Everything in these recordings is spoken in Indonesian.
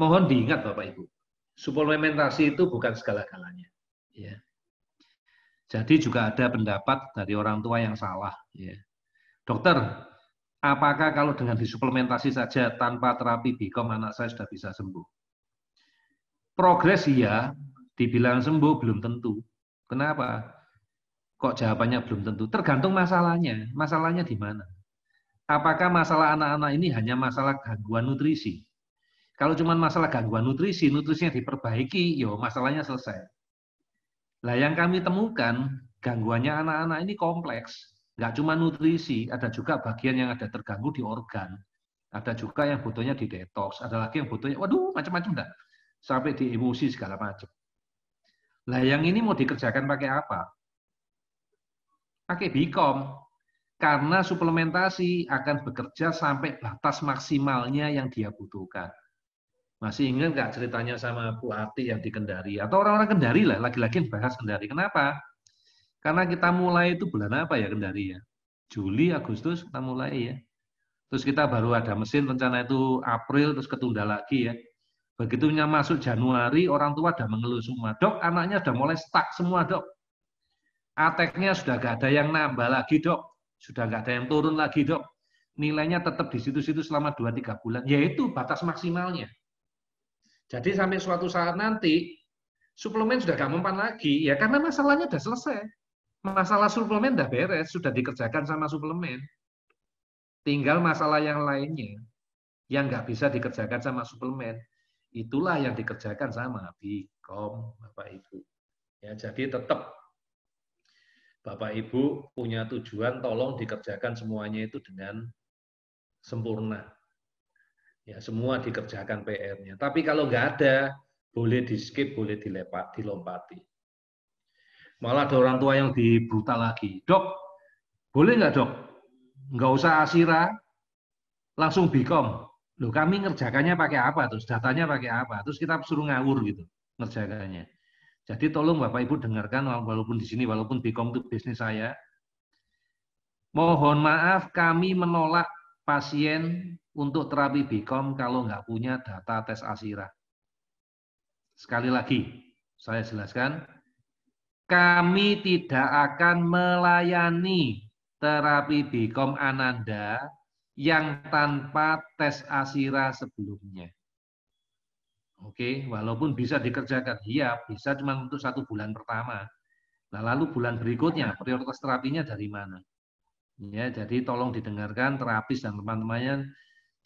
Mohon diingat Bapak Ibu, suplementasi itu bukan segala-galanya. Ya. Jadi juga ada pendapat dari orang tua yang salah. Ya. Dokter, apakah kalau dengan disuplementasi saja tanpa terapi BIKOM anak saya sudah bisa sembuh? Progres iya, dibilang sembuh belum tentu. Kenapa? Kok jawabannya belum tentu? Tergantung masalahnya. Masalahnya di mana? Apakah masalah anak-anak ini hanya masalah gangguan nutrisi? Kalau cuma masalah gangguan nutrisi, nutrisinya diperbaiki, yo masalahnya selesai. Nah, yang kami temukan, gangguannya anak-anak ini kompleks. Nggak cuma nutrisi, ada juga bagian yang ada terganggu di organ. Ada juga yang butuhnya di detox, ada lagi yang butuhnya, waduh macam-macam dah. Sampai di emosi segala macam. Nah, yang ini mau dikerjakan pakai apa? Pakai Bicom, karena suplementasi akan bekerja sampai batas maksimalnya yang dia butuhkan. Masih ingat nggak ceritanya sama Bu Ati yang dikendari? Atau orang-orang Kendari lah, lagi-lagi bahas Kendari. Kenapa? Karena kita mulai itu bulan apa ya Kendari ya? Juli, Agustus kita mulai ya. Terus kita baru ada mesin, rencana itu April, terus ketunda lagi ya. Begitunya masuk Januari, orang tua udah mengeluh semua. Dok, anaknya udah mulai stuck semua, dok. Ateknya sudah nggak ada yang nambah lagi, dok. Sudah nggak ada yang turun lagi, dok. Nilainya tetap di situ-situ selama 2-3 bulan, yaitu batas maksimalnya. Jadi sampai suatu saat nanti suplemen sudah gak mempan lagi ya karena masalahnya sudah selesai. Masalah suplemen sudah beres, sudah dikerjakan sama suplemen. Tinggal masalah yang lainnya yang nggak bisa dikerjakan sama suplemen. Itulah yang dikerjakan sama Bikom, Bapak Ibu. Ya, jadi tetap Bapak Ibu punya tujuan tolong dikerjakan semuanya itu dengan sempurna ya semua dikerjakan PR-nya. Tapi kalau nggak ada, boleh di skip, boleh dilepat, dilompati. Malah ada orang tua yang dibuta lagi. Dok, boleh nggak dok? Nggak usah asira, langsung bikom. Loh, kami ngerjakannya pakai apa? Terus datanya pakai apa? Terus kita suruh ngawur gitu ngerjakannya. Jadi tolong Bapak Ibu dengarkan walaupun di sini, walaupun bikom itu bisnis saya. Mohon maaf kami menolak pasien untuk terapi Bicom kalau nggak punya data tes ASIRA. Sekali lagi, saya jelaskan, kami tidak akan melayani terapi Bicom Ananda yang tanpa tes ASIRA sebelumnya. Oke, walaupun bisa dikerjakan, iya bisa cuma untuk satu bulan pertama. Nah, lalu bulan berikutnya prioritas terapinya dari mana? Ya, jadi tolong didengarkan terapis dan teman-temannya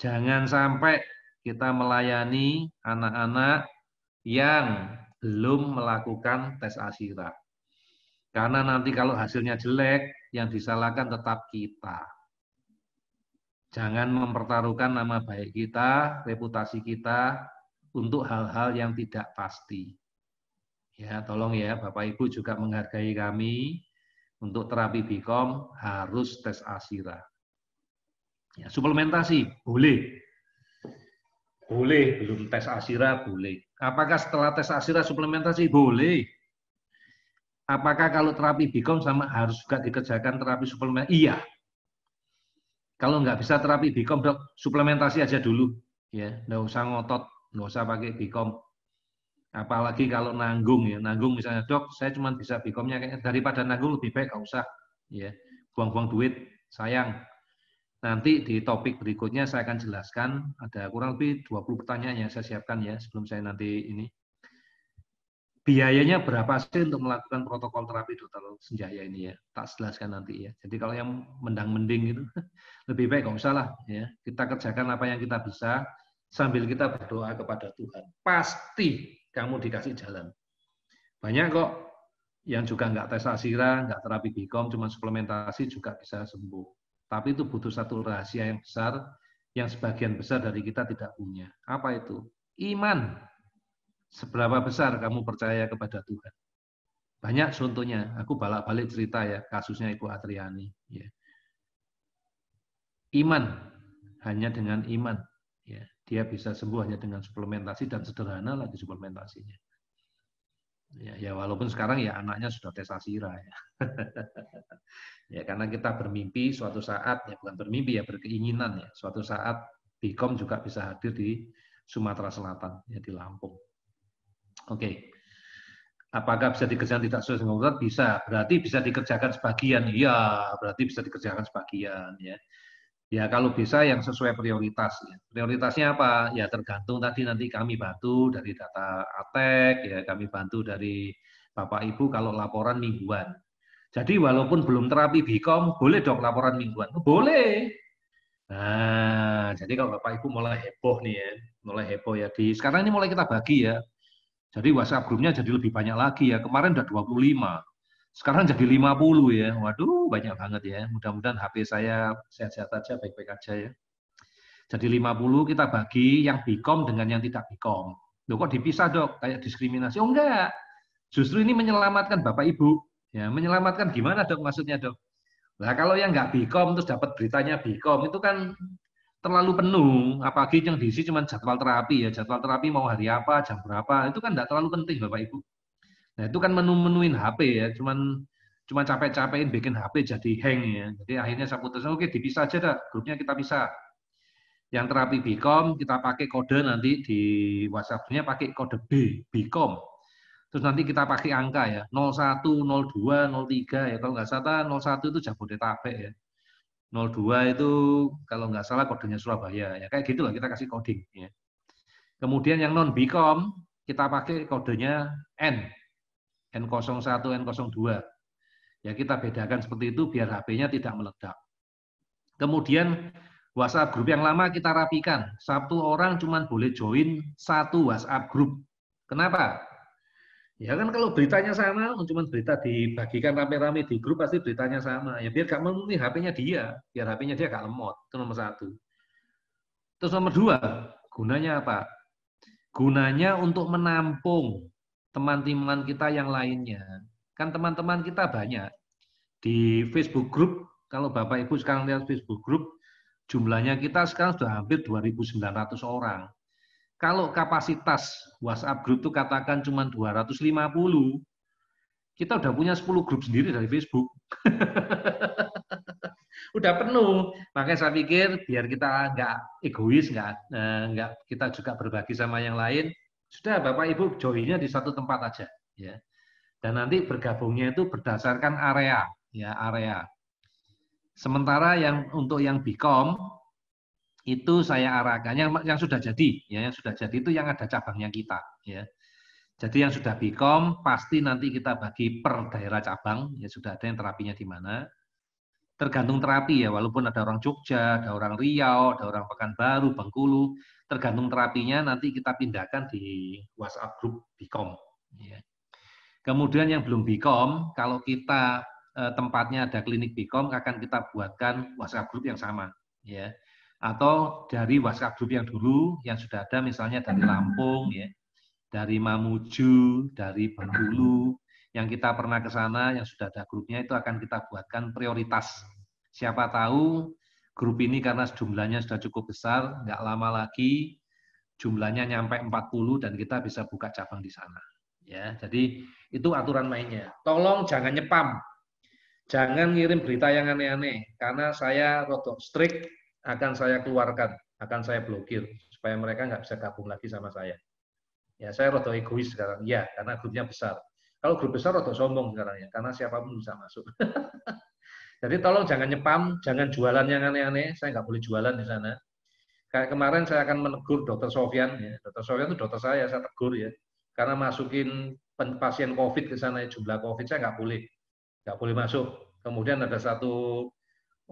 Jangan sampai kita melayani anak-anak yang belum melakukan tes asira. Karena nanti kalau hasilnya jelek, yang disalahkan tetap kita. Jangan mempertaruhkan nama baik kita, reputasi kita untuk hal-hal yang tidak pasti. Ya, tolong ya Bapak Ibu juga menghargai kami untuk terapi Bikom harus tes asira. Ya, suplementasi boleh. Boleh, belum tes asira boleh. Apakah setelah tes asira suplementasi boleh? Apakah kalau terapi Bikom sama harus juga dikerjakan terapi suplemen? Iya. Kalau nggak bisa terapi Bikom, dok, suplementasi aja dulu. Ya, nggak usah ngotot, nggak usah pakai Bikom. Apalagi kalau nanggung ya, nanggung misalnya dok, saya cuma bisa Bikomnya daripada nanggung lebih baik nggak usah. Ya, buang-buang duit, sayang. Nanti di topik berikutnya saya akan jelaskan, ada kurang lebih 20 pertanyaan yang saya siapkan ya sebelum saya nanti ini. Biayanya berapa sih untuk melakukan protokol terapi dokter senjaya ini ya? Tak jelaskan nanti ya. Jadi kalau yang mendang-mending itu lebih baik nggak usah lah ya. Kita kerjakan apa yang kita bisa sambil kita berdoa kepada Tuhan. Pasti kamu dikasih jalan. Banyak kok yang juga nggak tes asira, nggak terapi bikom, cuma suplementasi juga bisa sembuh tapi itu butuh satu rahasia yang besar yang sebagian besar dari kita tidak punya. Apa itu? Iman. Seberapa besar kamu percaya kepada Tuhan? Banyak contohnya. Aku balak-balik cerita ya kasusnya Ibu Atriani. Ya. Iman hanya dengan iman. Ya. Dia bisa sembuh hanya dengan suplementasi dan sederhana lagi suplementasinya. Ya, ya walaupun sekarang ya anaknya sudah tes asira ya. ya karena kita bermimpi suatu saat ya bukan bermimpi ya berkeinginan ya suatu saat Bikom juga bisa hadir di Sumatera Selatan ya di Lampung. Oke. Okay. Apakah bisa dikerjakan tidak sesuai dengan urutan? Bisa. Berarti bisa dikerjakan sebagian. Iya, berarti bisa dikerjakan sebagian ya. Ya kalau bisa yang sesuai prioritas. Prioritasnya apa? Ya tergantung tadi nanti kami bantu dari data ATEK, ya kami bantu dari Bapak Ibu kalau laporan mingguan. Jadi walaupun belum terapi BIKOM, boleh dong laporan mingguan? Boleh. Nah, jadi kalau Bapak Ibu mulai heboh nih ya, mulai heboh ya. Di, sekarang ini mulai kita bagi ya. Jadi WhatsApp grupnya jadi lebih banyak lagi ya. Kemarin udah 25. Sekarang jadi 50 ya. Waduh, banyak banget ya. Mudah-mudahan HP saya sehat-sehat aja, baik-baik aja ya. Jadi 50 kita bagi yang bikom dengan yang tidak bikom. Loh kok dipisah dok? Kayak diskriminasi. Oh enggak. Justru ini menyelamatkan Bapak Ibu. Ya, menyelamatkan gimana dok maksudnya dok? Nah kalau yang nggak bikom terus dapat beritanya bikom itu kan terlalu penuh. Apalagi yang diisi cuma jadwal terapi ya. Jadwal terapi mau hari apa, jam berapa. Itu kan enggak terlalu penting Bapak Ibu. Nah itu kan menu-menuin HP ya, cuman cuma capek-capekin bikin HP jadi hang ya. Jadi akhirnya saya putuskan, oke okay, dipisah aja dah, grupnya kita bisa Yang terapi Bcom kita pakai kode nanti di WhatsApp-nya pakai kode B, Bcom. Terus nanti kita pakai angka ya, 01, 02, 03 ya. Kalau nggak salah 01 itu Jabodetabek ya. 02 itu kalau nggak salah kodenya Surabaya ya. Kayak gitu lah kita kasih coding ya. Kemudian yang non Bcom kita pakai kodenya N, N01, N02. Ya kita bedakan seperti itu biar HP-nya tidak meledak. Kemudian WhatsApp grup yang lama kita rapikan. Satu orang cuma boleh join satu WhatsApp grup. Kenapa? Ya kan kalau beritanya sama, cuma berita dibagikan rame-rame di grup pasti beritanya sama. Ya biar gak memenuhi HP-nya dia, biar HP-nya dia gak lemot. Itu nomor satu. Terus nomor dua, gunanya apa? Gunanya untuk menampung teman-teman kita yang lainnya. Kan teman-teman kita banyak. Di Facebook group, kalau Bapak Ibu sekarang lihat Facebook group, jumlahnya kita sekarang sudah hampir 2.900 orang. Kalau kapasitas WhatsApp group itu katakan cuma 250, kita udah punya 10 grup sendiri dari Facebook. udah penuh. Makanya saya pikir biar kita nggak egois, nggak eh, nggak kita juga berbagi sama yang lain, sudah Bapak Ibu joinnya di satu tempat aja ya. Dan nanti bergabungnya itu berdasarkan area ya area. Sementara yang untuk yang Bicom itu saya arahkan yang yang sudah jadi ya yang sudah jadi itu yang ada cabangnya kita ya. Jadi yang sudah Bicom pasti nanti kita bagi per daerah cabang ya sudah ada yang terapinya di mana tergantung terapi ya, walaupun ada orang Jogja, ada orang Riau, ada orang Pekanbaru, Bengkulu, tergantung terapinya nanti kita pindahkan di WhatsApp grup Bikom. Ya. Kemudian yang belum Bikom, kalau kita eh, tempatnya ada klinik Bikom, akan kita buatkan WhatsApp grup yang sama. Ya. Atau dari WhatsApp grup yang dulu, yang sudah ada misalnya dari Lampung, ya, dari Mamuju, dari Bengkulu, yang kita pernah ke sana, yang sudah ada grupnya itu akan kita buatkan prioritas. Siapa tahu grup ini karena jumlahnya sudah cukup besar, nggak lama lagi jumlahnya nyampe 40 dan kita bisa buka cabang di sana. Ya, jadi itu aturan mainnya. Tolong jangan nyepam. Jangan ngirim berita yang aneh-aneh karena saya rotok strict akan saya keluarkan, akan saya blokir supaya mereka nggak bisa gabung lagi sama saya. Ya, saya rotok egois sekarang. Ya, karena grupnya besar kalau grup besar atau sombong sekarang ya, karena siapapun bisa masuk. Jadi tolong jangan nyepam, jangan jualan yang aneh-aneh. Saya nggak boleh jualan di sana. Kayak kemarin saya akan menegur Dokter Sofian, ya. Dokter Sofian itu dokter saya, saya tegur ya. Karena masukin pasien COVID ke sana, ya, jumlah COVID saya nggak boleh, nggak boleh masuk. Kemudian ada satu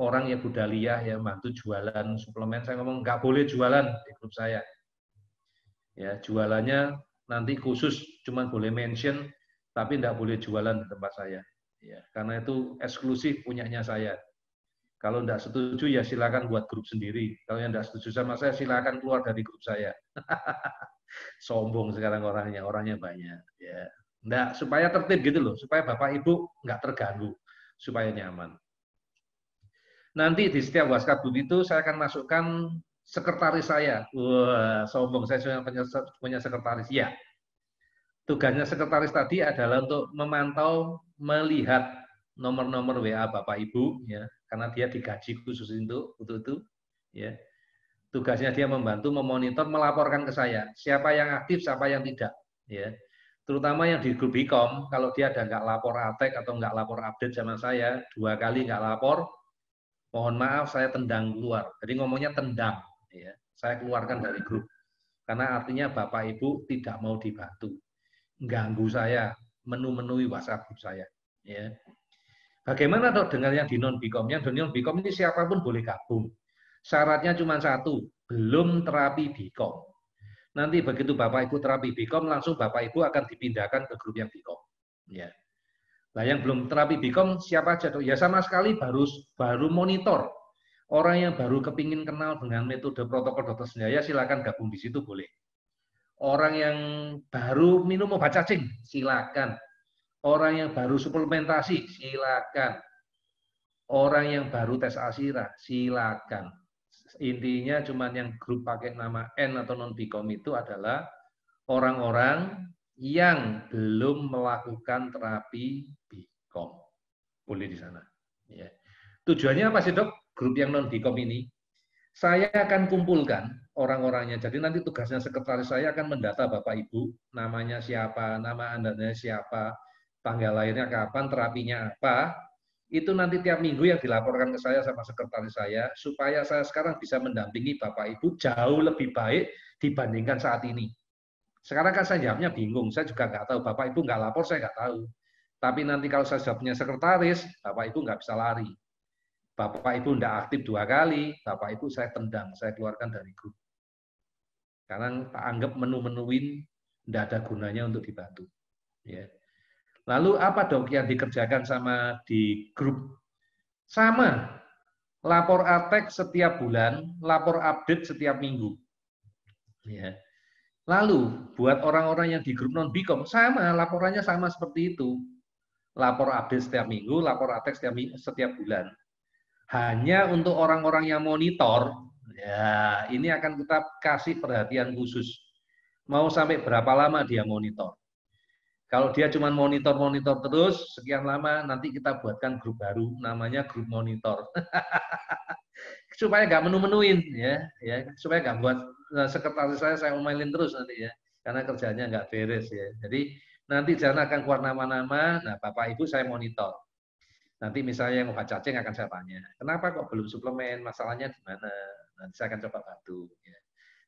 orang ya budaliah ya bantu jualan suplemen. Saya ngomong nggak boleh jualan di grup saya. Ya jualannya nanti khusus, cuman boleh mention tapi tidak boleh jualan di tempat saya. Ya, karena itu eksklusif punyanya saya. Kalau tidak setuju ya silakan buat grup sendiri. Kalau yang tidak setuju sama saya silakan keluar dari grup saya. Sombong sekarang orangnya, orangnya banyak. Ya. Nggak, supaya tertib gitu loh, supaya Bapak Ibu nggak terganggu, supaya nyaman. Nanti di setiap waskabut itu saya akan masukkan sekretaris saya. Wah, sombong saya punya sekretaris. Ya, tugasnya sekretaris tadi adalah untuk memantau, melihat nomor-nomor WA Bapak Ibu ya, karena dia digaji khusus untuk untuk itu ya. Tugasnya dia membantu memonitor, melaporkan ke saya siapa yang aktif, siapa yang tidak ya. Terutama yang di grup Bicom, kalau dia ada nggak lapor atek atau nggak lapor update sama saya, dua kali nggak lapor, mohon maaf saya tendang keluar. Jadi ngomongnya tendang, ya. saya keluarkan dari grup. Karena artinya Bapak Ibu tidak mau dibantu ganggu saya, menu-menui WhatsApp saya. Ya. Bagaimana dong dengan yang di non bikom? Yang di non bikom ini siapapun boleh gabung. Syaratnya cuma satu, belum terapi bikom. Nanti begitu Bapak Ibu terapi bikom, langsung Bapak Ibu akan dipindahkan ke grup yang bikom. Ya. Nah, yang belum terapi Bikom siapa aja Ya sama sekali baru baru monitor. Orang yang baru kepingin kenal dengan metode protokol dokter senjaya silakan gabung di situ boleh. Orang yang baru minum obat cacing, silakan. Orang yang baru suplementasi, silakan. Orang yang baru tes asira, silakan. Intinya cuma yang grup pakai nama N atau non bikom itu adalah orang-orang yang belum melakukan terapi bikom. Boleh di sana. Ya. Tujuannya apa sih dok? Grup yang non bikom ini, saya akan kumpulkan orang-orangnya. Jadi nanti tugasnya sekretaris saya akan mendata Bapak Ibu, namanya siapa, nama Anda siapa, tanggal lahirnya kapan, terapinya apa. Itu nanti tiap minggu yang dilaporkan ke saya sama sekretaris saya supaya saya sekarang bisa mendampingi Bapak Ibu jauh lebih baik dibandingkan saat ini. Sekarang kan saya jawabnya bingung, saya juga nggak tahu. Bapak Ibu nggak lapor, saya nggak tahu. Tapi nanti kalau saya sudah punya sekretaris, Bapak Ibu nggak bisa lari. Bapak Ibu tidak aktif dua kali, Bapak Ibu saya tendang, saya keluarkan dari grup. Sekarang tak anggap menu-menuin tidak ada gunanya untuk dibantu. Ya. Lalu apa dong yang dikerjakan sama di grup? Sama, lapor atek setiap bulan, lapor update setiap minggu. Ya. Lalu buat orang-orang yang di grup non bikom sama laporannya sama seperti itu. Lapor update setiap minggu, lapor atek setiap, setiap bulan. Hanya untuk orang-orang yang monitor Ya, ini akan kita kasih perhatian khusus. Mau sampai berapa lama dia monitor? Kalau dia cuma monitor-monitor terus, sekian lama nanti kita buatkan grup baru, namanya grup monitor. supaya nggak menu-menuin ya, ya supaya nggak buat nah, sekretaris saya saya omelin terus nanti ya, karena kerjanya nggak beres ya. Jadi nanti jangan akan keluar nama-nama, nah bapak ibu saya monitor. Nanti misalnya yang obat cacing akan saya tanya, kenapa kok belum suplemen, masalahnya di mana? Nanti saya akan coba bantu. Ya.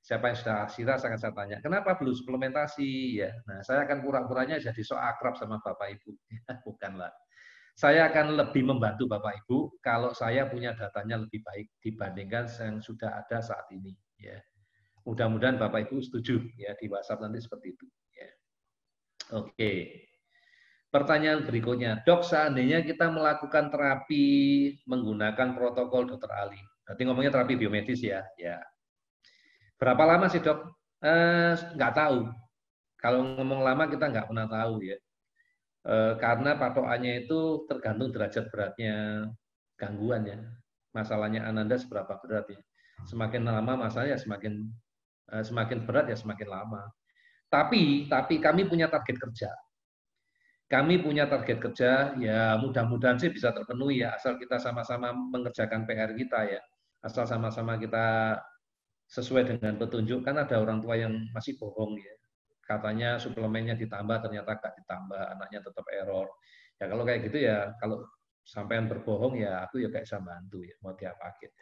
Siapa yang sudah saya akan saya tanya, kenapa belum suplementasi? Ya, nah saya akan kurang-kurangnya jadi so akrab sama bapak ibu, ya, bukanlah. Saya akan lebih membantu bapak ibu kalau saya punya datanya lebih baik dibandingkan yang sudah ada saat ini. Ya. Mudah-mudahan bapak ibu setuju ya di WhatsApp nanti seperti itu. Ya. Oke. Okay. Pertanyaan berikutnya, dok seandainya kita melakukan terapi menggunakan protokol dokter Ali, Berarti ngomongnya terapi biomedis ya. Ya. Berapa lama sih dok? Eh, tahu. Kalau ngomong lama kita nggak pernah tahu ya. Eh, karena patokannya itu tergantung derajat beratnya gangguan ya. Masalahnya ananda seberapa berat ya. Semakin lama masalahnya semakin eh, semakin berat ya semakin lama. Tapi tapi kami punya target kerja kami punya target kerja ya mudah-mudahan sih bisa terpenuhi ya asal kita sama-sama mengerjakan PR kita ya asal sama-sama kita sesuai dengan petunjuk kan ada orang tua yang masih bohong ya katanya suplemennya ditambah ternyata gak ditambah anaknya tetap error ya kalau kayak gitu ya kalau sampean berbohong ya aku ya kayak bisa bantu ya mau tiap paket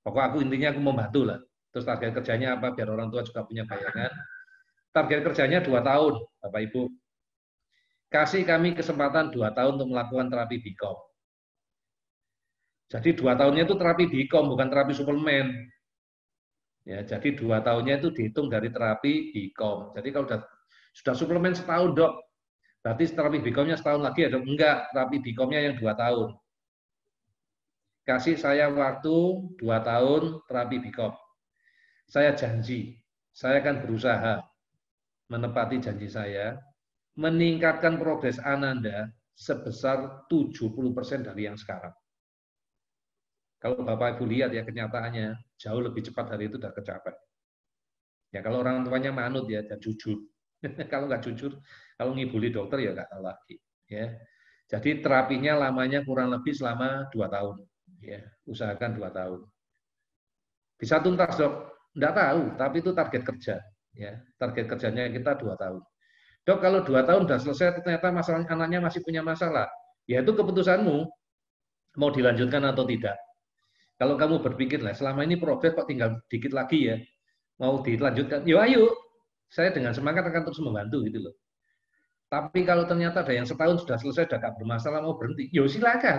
pokok aku intinya aku membantu lah terus target kerjanya apa biar orang tua juga punya bayangan target kerjanya dua tahun bapak ibu kasih kami kesempatan dua tahun untuk melakukan terapi bikom jadi dua tahunnya itu terapi bikom, bukan terapi suplemen. Ya, jadi dua tahunnya itu dihitung dari terapi bikom. Jadi kalau sudah, sudah suplemen setahun dok, berarti terapi bikomnya setahun lagi ya dok? Enggak, terapi bikomnya yang dua tahun. Kasih saya waktu dua tahun terapi bikom. Saya janji, saya akan berusaha menepati janji saya, meningkatkan progres Ananda sebesar 70% dari yang sekarang. Kalau Bapak Ibu lihat ya kenyataannya jauh lebih cepat dari itu sudah tercapai. Ya kalau orang tuanya manut ya dan jujur. kalau nggak jujur, kalau ngibuli dokter ya nggak lagi. Ya. Jadi terapinya lamanya kurang lebih selama dua tahun. Ya, usahakan dua tahun. Bisa tuntas dok? Nggak tahu, tapi itu target kerja. Ya, target kerjanya kita dua tahun. Dok, kalau dua tahun sudah selesai, ternyata masalah anaknya masih punya masalah. Ya itu keputusanmu, mau dilanjutkan atau tidak. Kalau kamu berpikir lah, selama ini progres kok tinggal dikit lagi ya, mau dilanjutkan, yo ya, ayo, saya dengan semangat akan terus membantu gitu loh. Tapi kalau ternyata ada yang setahun sudah selesai, sudah gak bermasalah, mau berhenti, yo ya silakan.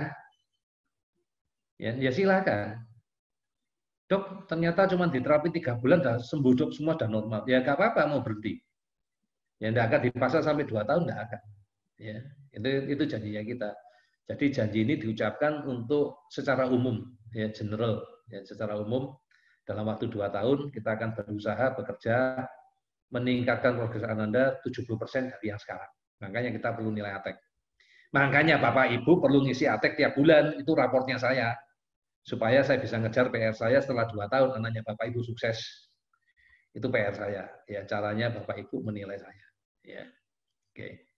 Ya, ya silakan. Dok, ternyata cuma diterapi tiga bulan, dah sembuh dok, semua sudah normal. Ya gak apa-apa, mau berhenti. Ya tidak akan dipaksa sampai dua tahun, tidak akan. Ya, itu, itu janjinya kita. Jadi janji ini diucapkan untuk secara umum, ya general, ya secara umum dalam waktu dua tahun kita akan berusaha bekerja meningkatkan progres Anda 70% dari yang sekarang. Makanya kita perlu nilai atek. Makanya Bapak Ibu perlu ngisi atek tiap bulan, itu raportnya saya. Supaya saya bisa ngejar PR saya setelah dua tahun anaknya Bapak Ibu sukses. Itu PR saya. Ya caranya Bapak Ibu menilai saya. Ya. Oke. Okay.